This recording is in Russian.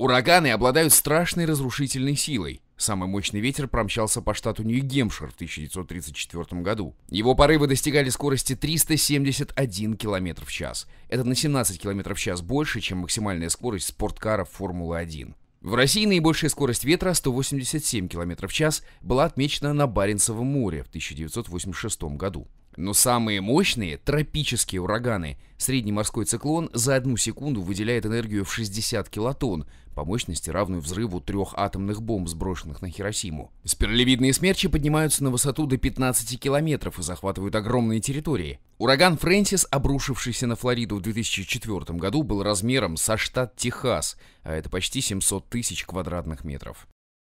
Ураганы обладают страшной разрушительной силой. Самый мощный ветер промчался по штату Нью-Гемпшир в 1934 году. Его порывы достигали скорости 371 км в час. Это на 17 км в час больше, чем максимальная скорость спорткара Формулы-1. В России наибольшая скорость ветра 187 км в час была отмечена на Баренцевом море в 1986 году. Но самые мощные тропические ураганы, средний морской циклон за одну секунду выделяет энергию в 60 килотонн, по мощности равную взрыву трех атомных бомб, сброшенных на Хиросиму. Спиралевидные смерчи поднимаются на высоту до 15 километров и захватывают огромные территории. Ураган Фрэнсис, обрушившийся на Флориду в 2004 году, был размером со штат Техас, а это почти 700 тысяч квадратных метров.